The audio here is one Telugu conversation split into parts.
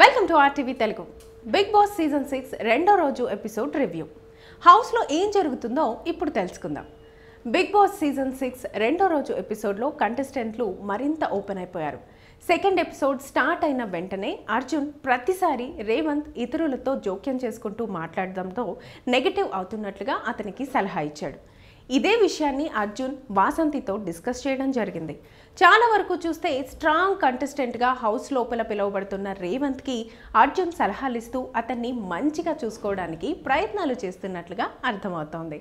welcome to RTV Telugu Bigg Boss season six రెండో రోజు ఎపిసోడ్ రివ్యూ హౌస్లో ఏం జరుగుతుందో ఇప్పుడు తెలుసుకుందాం బిగ్ బాస్ సీజన్ సిక్స్ రెండో రోజు ఎపిసోడ్లో కంటెస్టెంట్లు మరింత ఓపెన్ అయిపోయారు సెకండ్ ఎపిసోడ్ స్టార్ట్ అయిన వెంటనే అర్జున్ ప్రతిసారి రేవంత్ ఇతరులతో జోక్యం చేసుకుంటూ మాట్లాడడంతో నెగిటివ్ అవుతున్నట్లుగా అతనికి సలహా ఇచ్చాడు ఇదే విషయాన్ని అర్జున్ వాసంతితో డిస్కస్ చేయడం జరిగింది చాలా వరకు చూస్తే స్ట్రాంగ్ కంటెస్టెంట్గా హౌస్ లోపల పిలువబడుతున్న రేవంత్కి అర్జున్ సలహాలు ఇస్తూ అతన్ని మంచిగా చూసుకోవడానికి ప్రయత్నాలు చేస్తున్నట్లుగా అర్థమవుతోంది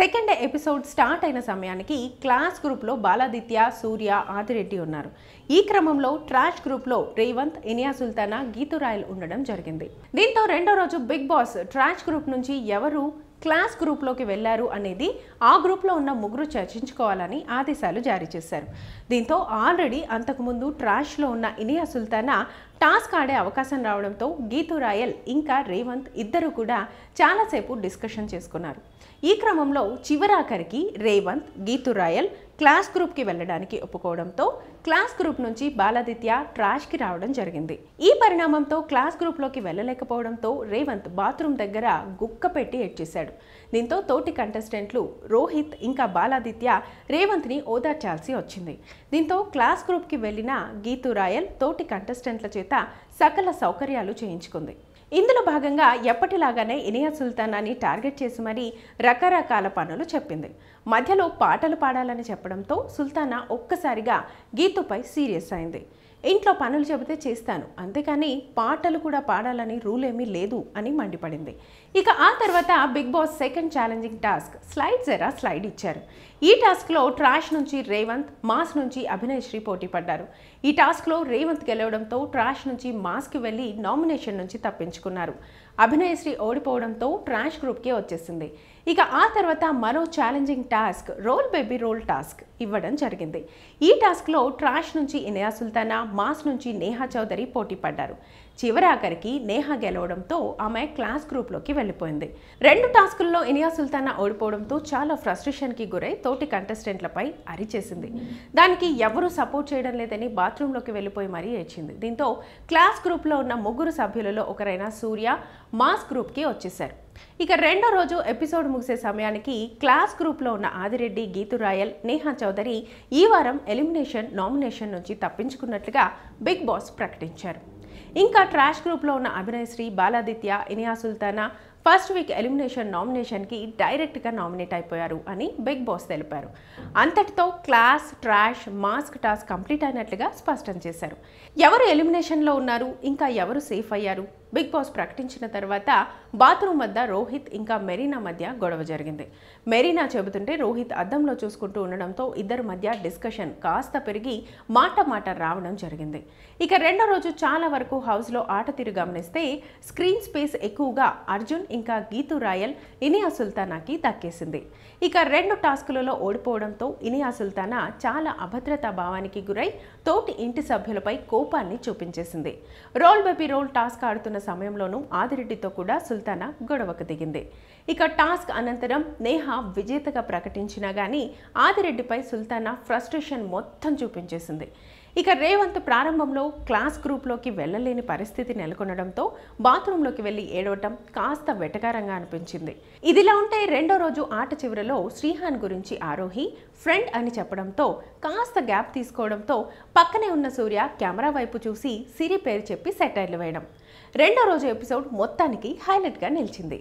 సెకండ్ ఎపిసోడ్ స్టార్ట్ అయిన సమయానికి క్లాస్ గ్రూప్లో బాలాదిత్య సూర్య ఆదిరెడ్డి ఉన్నారు ఈ క్రమంలో ట్రాష్ గ్రూప్లో రేవంత్ ఇనియా సుల్తానా గీతురాయల్ ఉండడం జరిగింది దీంతో రెండో రోజు బిగ్ బాస్ ట్రాష్ గ్రూప్ నుంచి ఎవరు క్లాస్ గ్రూప్లోకి వెళ్లారు అనేది ఆ గ్రూప్లో ఉన్న ముగ్గురు చర్చించుకోవాలని ఆదేశాలు జారీ చేశారు దీంతో ఆల్రెడీ అంతకుముందు ట్రాష్లో ఉన్న ఇనియా సుల్తానా టాస్క్ ఆడే అవకాశం రావడంతో గీతు రాయల్ ఇంకా రేవంత్ ఇద్దరు కూడా చాలాసేపు డిస్కషన్ చేసుకున్నారు ఈ క్రమంలో చివరాఖరికి రేవంత్ గీతు రాయల్ క్లాస్ గ్రూప్కి వెళ్ళడానికి ఒప్పుకోవడంతో క్లాస్ గ్రూప్ నుంచి బాలాదిత్య ట్రాష్కి రావడం జరిగింది ఈ పరిణామంతో క్లాస్ గ్రూప్లోకి వెళ్ళలేకపోవడంతో రేవంత్ బాత్రూమ్ దగ్గర గుక్క పెట్టి ఎడ్చేశాడు దీంతో తోటి కంటెస్టెంట్లు రోహిత్ ఇంకా బాలాదిత్య రేవంత్ని ఓదార్చాల్సి వచ్చింది దీంతో క్లాస్ గ్రూప్కి వెళ్ళిన గీతు రాయల్ తోటి కంటెస్టెంట్ల చేతి చేత సకల సౌకర్యాలు చేయించుకుంది ఇందులో భాగంగా ఎప్పటిలాగానే ఇనియా సుల్తానాని టార్గెట్ చేసి మరీ రకరకాల పనులు చెప్పింది మధ్యలో పాటలు పాడాలని చెప్పడంతో సుల్తానా ఒక్కసారిగా గీతుపై సీరియస్ అయింది ఇంట్లో పనులు చెబితే చేస్తాను అంతేకాని పాటలు కూడా పాడాలని రూల్ ఏమీ లేదు అని మండిపడింది ఇక ఆ తర్వాత Bigg Boss second challenging task slide జరా స్లైడ్ ఇచ్చారు ఈ టాస్క్లో ట్రాష్ నుంచి రేవంత్ మాస్ నుంచి అభినయ్ శ్రీ పోటీ పడ్డారు ఈ టాస్క్లో రేవంత్ గెలవడంతో ట్రాష్ నుంచి మాస్కి వెళ్ళి నామినేషన్ నుంచి తప్పించుకున్నారు అభినయశ్రీ ఓడిపోవడంతో ట్రాష్ గ్రూప్కే వచ్చేసింది ఇక ఆ తర్వాత మరో challenging task roll baby roll task ఇవ్వడం జరిగింది ఈ టాస్క్లో ట్రాష్ నుంచి ఇనయా సుల్తానా మాస్ నుంచి నేహా చౌదరి పోటీ పడ్డారు చివరాఖరికి నేహా గెలవడంతో ఆమె క్లాస్ గ్రూప్లోకి వెళ్ళిపోయింది రెండు టాస్కుల్లో ఇనియా సుల్తానా ఓడిపోవడంతో చాలా ఫ్రస్ట్రేషన్కి గురై తోటి కంటెస్టెంట్లపై అరిచేసింది దానికి ఎవరూ సపోర్ట్ చేయడం లేదని బాత్రూంలోకి వెళ్ళిపోయి మరీ ఏడ్చింది దీంతో క్లాస్ గ్రూప్లో ఉన్న ముగ్గురు సభ్యులలో ఒకరైన సూర్య మాస్ గ్రూప్కి వచ్చేశారు ఇక రెండో రోజు ఎపిసోడ్ ముగిసే సమయానికి క్లాస్ గ్రూప్లో ఉన్న ఆదిరెడ్డి గీతు రాయల్ నేహా చౌదరి ఈ వారం ఎలిమినేషన్ నామినేషన్ నుంచి తప్పించుకున్నట్లుగా బిగ్ బాస్ ప్రకటించారు ఇంకా ట్రాష్ గ్రూప్లో ఉన్న Abhinayashree Baladitya Inaya Sultana first week elimination నామినేషన్కి డైరెక్ట్గా నామినేట్ అయిపోయారు అని బిగ్ బాస్ తెలిపారు అంతటితో class trash mask task complete అయినట్లుగా స్పష్టం చేశారు ఎవరు ఎలిమినేషన్లో ఉన్నారు ఇంకా ఎవరు సేఫ్ అయ్యారు బిగ్ బాస్ ప్రకటించిన తర్వాత బాత్రూమ్ వద్ద రోహిత్ ఇంకా మెరీనా మధ్య గొడవ జరిగింది మెరీనా చెబుతుంటే రోహిత్ అద్దంలో చూసుకుంటూ ఉండడంతో ఇద్దరి మధ్య డిస్కషన్ కాస్త పెరిగి మాట మాట రావడం జరిగింది ఇక రెండో రోజు చాలా వరకు హౌస్లో ఆట తీరు గమనిస్తే స్క్రీన్ స్పేస్ ఎక్కువగా అర్జున్ ఇంకా గీతు రాయల్ ఇనియా సుల్తానాకి దక్కేసింది ఇక రెండు టాస్కులలో ఓడిపోవడంతో ఇనియా సుల్తానా చాలా అభద్రతా భావానికి గురై తోటి ఇంటి సభ్యులపై కోపాన్ని చూపించేసింది రోల్ బెబీ రోల్ టాస్క్ ఆడుతున్న సమయంలోనూ ఆదిరెడ్డితో కూడా సుల్తానా గొడవకు దిగింది ఇక టాస్క్ అనంతరం నేహ విజేతగా ప్రకటించినా కానీ ఆదిరెడ్డిపై సుల్తానా ఫ్రస్ట్రేషన్ మొత్తం చూపించేసింది ఇక రేవంత్ ప్రారంభంలో క్లాస్ గ్రూప్లోకి వెళ్ళలేని పరిస్థితి నెలకొనడంతో బాత్రూంలోకి వెళ్ళి ఏడవటం కాస్త వెటకారంగా అనిపించింది ఇదిలా ఉంటే రెండో రోజు ఆట చివరిలో శ్రీహాన్ గురించి ఆరోహి ఫ్రెండ్ అని చెప్పడంతో కాస్త గ్యాప్ తీసుకోవడంతో పక్కనే ఉన్న సూర్య కెమెరా వైపు చూసి సిరి పేరు చెప్పి సెటైర్లు వేయడం రెండో రోజు ఎపిసోడ్ మొత్తానికి హైలైట్గా నిలిచింది